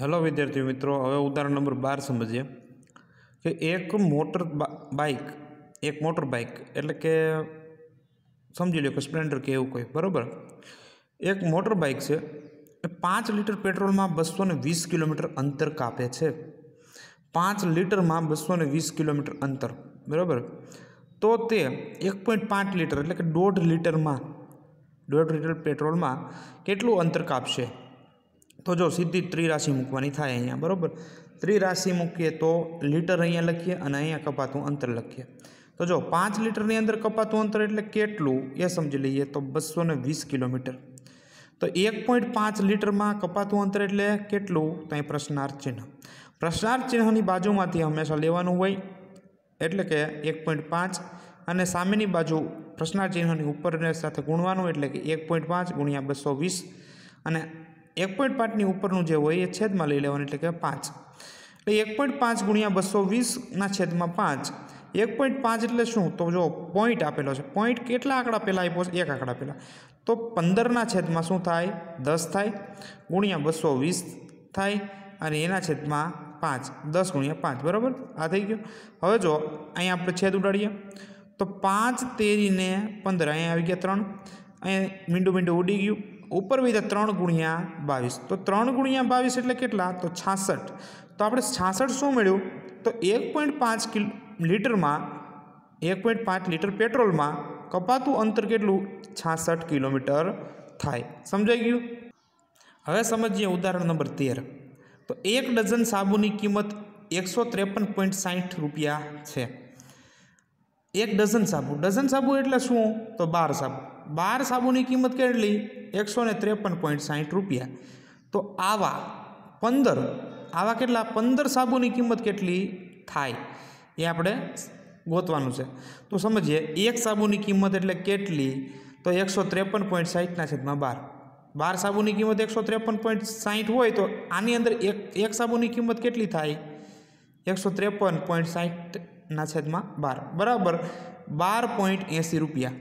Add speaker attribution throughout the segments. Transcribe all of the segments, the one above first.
Speaker 1: hello વિદ્યાર્થી મિત્રો હવે ઉદાહરણ નંબર બાર સમજીએ કે એક મોટર બાઇક એક મોટર બાઇક એટલે કે સમજી લો કે સ્પ્લેન્ડર કે એવું કોઈ બરાબર એક મોટર બાઇક છે એ પાંચ લીટર પેટ્રોલમાં બસો ને વીસ કિલોમીટર અંતર કાપે છે પાંચ લીટરમાં બસો ને વીસ કિલોમીટર અંતર બરાબર તો તે એક પોઈન્ટ પાંચ લીટર એટલે કે દોઢ લીટરમાં દોઢ લીટર પેટ્રોલમાં કેટલું અંતર કાપશે તો જો સીધી ત્રિરાશિ મૂકવાની થાય અહીંયા બરાબર ત્રિરાશિ મૂકીએ તો લીટર અહીંયા લખીએ અને અહીંયા કપાતું અંતર લખીએ તો જો પાંચ લીટરની અંદર કપાતું અંતર એટલે કેટલું એ સમજી લઈએ તો બસો વીસ કિલોમીટર તો એક પોઈન્ટ પાંચ લીટરમાં કપાતું અંતર એટલે કેટલું તો અહીં પ્રશ્નાર્થ ચિહ્ન પ્રશ્નાર્થ ચિહ્નની બાજુમાંથી હંમેશા લેવાનું હોય એટલે કે એક પોઈન્ટ પાંચ અને સામેની બાજુ પ્રશ્નાર્થ ચિહ્નની ઉપર સાથે ગુણવાનું એટલે કે એક પોઈન્ટ પાંચ ગુણ્યા બસો વીસ અને એક પોઈન્ટ પાંચની ઉપરનું જે હોય એ છેદમાં લઈ લેવાનું એટલે કે પાંચ એટલે એક પોઈન્ટ પાંચ ગુણ્યા બસો વીસના છેદમાં પાંચ એક પોઈન્ટ પાંચ એટલે શું તો જો પોઈન્ટ આપેલો છે પોઈન્ટ કેટલા આંકડા પહેલાં આપ્યો છે એક આંકડા પહેલાં તો પંદરના છેદમાં શું થાય દસ થાય ગુણ્યા બસો વીસ થાય અને એના છેદમાં પાંચ દસ ગુણ્યા પાંચ બરાબર આ થઈ ગયું હવે જો અહીંયા આપણે છેદ ઉડાડીએ તો પાંચ તેરીને પંદર અહીંયા આવી ગયા ત્રણ અહીંયા મીંડું મીંડું ઉડી ગયું ઉપર વિધા ત્રણ ગુણ્યા બાવીસ તો ત્રણ ગુણ્યા બાવીસ એટલે કેટલા તો છાસઠ તો આપણે છાસઠ શું મળ્યું તો એક પોઈન્ટ પાંચ કિલો લીટરમાં એક પોઈન્ટ પાંચ લીટર પેટ્રોલમાં કપાતું અંતર કેટલું છાસઠ કિલોમીટર થાય સમજાઈ ગયું હવે સમજીએ ઉદાહરણ નંબર તેર તો એક ડઝન સાબુની કિંમત એકસો ત્રેપન પોઈન્ટ સાહીઠ રૂપિયા છે એક ડઝન સાબુ ડઝન સાબુ એટલે શું તો બાર સાબુ બાર સાબુની કિંમત કેટલી એકસો ને ત્રેપન પોઈન્ટ સાહીઠ રૂપિયા તો આવા પંદર આવા કેટલા પંદર સાબુની કિંમત કેટલી થાય એ આપણે ગોતવાનું છે તો સમજીએ એક સાબુની કિંમત એટલે કેટલી તો એકસો ત્રેપન પોઈન્ટ સાહીઠના છેદમાં બાર બાર સાબુની કિંમત એકસો ત્રેપન પોઈન્ટ સાહીઠ હોય તો આની અંદર એક એક સાબુની કિંમત કેટલી થાય એકસો ત્રેપન પોઈન્ટ સાહીઠના છેદમાં બાર બરાબર બાર પોઈન્ટ એંસી રૂપિયા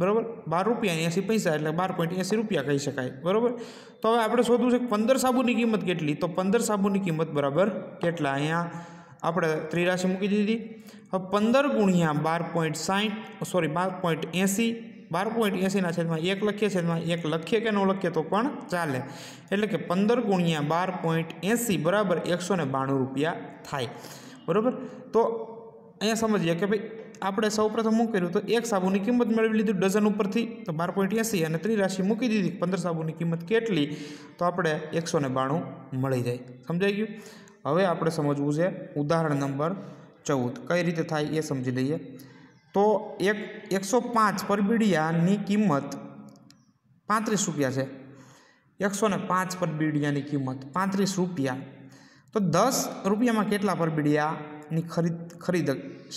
Speaker 1: બરાબર બાર રૂપિયા એંસી પૈસા એટલે બાર પોઈન્ટ એંસી રૂપિયા કહી શકાય બરાબર તો હવે આપણે શોધવું છે પંદર સાબુની કિંમત કેટલી તો પંદર સાબુની કિંમત બરાબર કેટલા અહીંયા આપણે ત્રિરાશી મૂકી દીધી હવે પંદર ગુણ્યા બાર પોઈન્ટ સાહીઠ સોરી બાર પોઈન્ટ એંસી બાર પોઈન્ટ એંસીના છેદમાં એક લખીએ છેદમાં એક લખીએ કે ન લખીએ તો પણ ચાલે એટલે કે પંદર ગુણ્યા બાર પોઈન્ટ એંસી બરાબર એકસો બાણું રૂપિયા થાય બરાબર તો અહીંયા સમજીએ કે ભાઈ આપણે સૌપ્રથમ શું તો એક સાબુની કિંમત મેળવી લીધું ડઝન ઉપરથી તો બાર પોઈન્ટ એસી અને ત્રિરાશી મૂકી દીધી પંદર સાબુની કિંમત કેટલી તો આપણે એકસો ને બાણું મળી જાય સમજાઈ ગયું હવે આપણે સમજવું છે ઉદાહરણ નંબર ચૌદ કઈ રીતે થાય એ સમજી લઈએ તો એક એકસો પાંચ પરબીડિયાની કિંમત પાંત્રીસ રૂપિયા છે એકસો ને પાંચ પરબીડિયાની કિંમત પાંત્રીસ રૂપિયા તો દસ રૂપિયામાં કેટલા પરબીડિયાની ખરીદ ખરીદ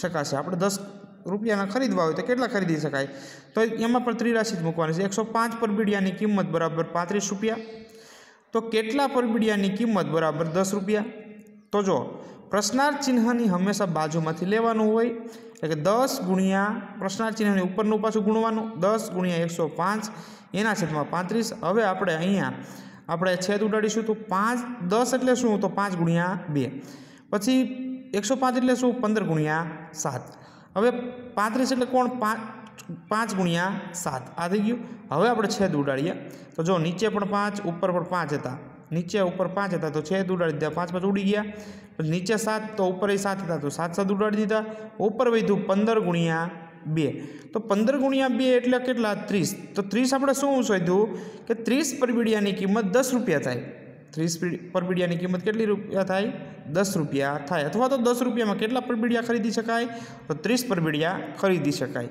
Speaker 1: શકાશે આપણે દસ રૂપિયાના ખરીદવા હોય તો કેટલા ખરીદી શકાય તો એમાં પણ ત્રિરાશિ જ મૂકવાની છે એકસો પાંચ પરબીડિયાની કિંમત બરાબર પાંત્રીસ રૂપિયા તો કેટલા પરબીડિયાની કિંમત બરાબર દસ રૂપિયા તો જો પ્રશ્નાર્થ ચિહ્નની હંમેશા બાજુમાંથી લેવાનું હોય એટલે કે દસ ગુણ્યા પ્રશ્નાર્થ ચિહ્નની ઉપરનું પાછું ગુણવાનું દસ ગુણ્યા એકસો પાંચ એના છેદમાં પાંત્રીસ હવે આપણે અહીંયા આપણે છેદ ઉડાડીશું તો પાંચ દસ એટલે શું તો પાંચ ગુણ્યા બે પછી એકસો પાંચ એટલે શું પંદર ગુણ્યા સાત હવે પાંત્રીસ એટલે કોણ પાંચ પાંચ ગુણ્યા સાત આ થઈ ગયું હવે આપણે છેદ ઉડાડીએ તો જો નીચે પણ પાંચ ઉપર પણ પાંચ હતા નીચે ઉપર પાંચ હતા તો છેદ ઉડાડી દીધા પાંચ પાંચ ઉડી ગયા નીચે સાત તો ઉપર એ સાત હતા તો સાત સાત ઉડાડી દીધા ઉપર વધ્યું પંદર ગુણ્યા બે તો પંદર ગુણ્યા બે એટલે કેટલા ત્રીસ તો ત્રીસ આપણે શું શોધ્યું કે ત્રીસ પરબીડિયાની કિંમત દસ રૂપિયા થાય ત્રીસ પરબીડિયાની કિંમત કેટલી રૂપિયા થાય દસ રૂપિયા થાય અથવા તો દસ રૂપિયામાં કેટલા પરબીડિયા ખરીદી શકાય તો ત્રીસ પરબીડિયા ખરીદી શકાય